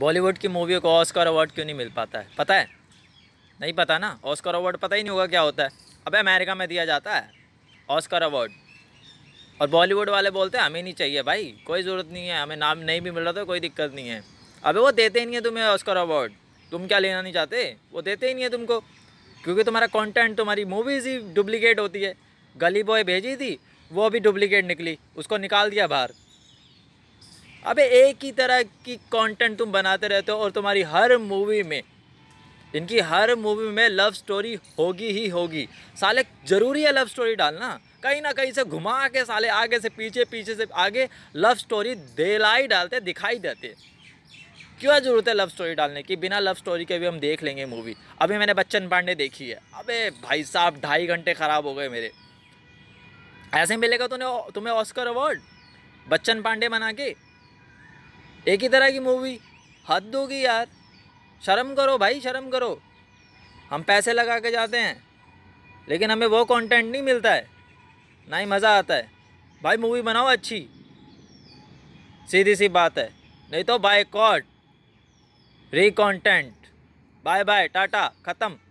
बॉलीवुड की मूवी को Oscar award क्यों नहीं मिल पाता है पता है नहीं पता ना ऑस्कर अवार्ड पता ही नहीं होगा क्या होता है अबे अमेरिका में दिया जाता है ऑस्कर अवार्ड और बॉलीवुड वाले बोलते हैं हमें नहीं चाहिए भाई कोई ज़रूरत नहीं है हमें नाम नहीं भी मिल रहा तो कोई दिक्कत नहीं है अबे वो देते ही नहीं है तुम्हें ऑस्कर अवार्ड तुम क्या लेना नहीं चाहते वो देते ही नहीं है तुमको क्योंकि तुम्हारा कॉन्टेंट तुम्हारी मूवीज़ ही डुप्लीकेट होती है गली बॉय भेजी थी वो भी डुप्लीकेट निकली उसको निकाल दिया बाहर अबे एक ही तरह की कंटेंट तुम बनाते रहते हो और तुम्हारी हर मूवी में इनकी हर मूवी में लव स्टोरी होगी ही होगी साले ज़रूरी है लव स्टोरी डालना कहीं ना कहीं से घुमा के साले आगे से पीछे पीछे से आगे लव स्टोरी दिलाई डालते दिखाई देते क्यों ज़रूरत है लव स्टोरी डालने की बिना लव स्टोरी के भी हम देख लेंगे मूवी अभी मैंने बच्चन पांडे देखी है अबे भाई साहब ढाई घंटे ख़राब हो गए मेरे ऐसे मिलेगा तुमने तुम्हें ऑस्कर अवार्ड बच्चन पांडे बना के एक ही तरह की मूवी हद होगी यार शर्म करो भाई शर्म करो हम पैसे लगा के जाते हैं लेकिन हमें वो कंटेंट नहीं मिलता है ना ही मज़ा आता है भाई मूवी बनाओ अच्छी सीधी सी बात है नहीं तो बाय कॉट री कॉन्टेंट बाय बाय टाटा ख़त्म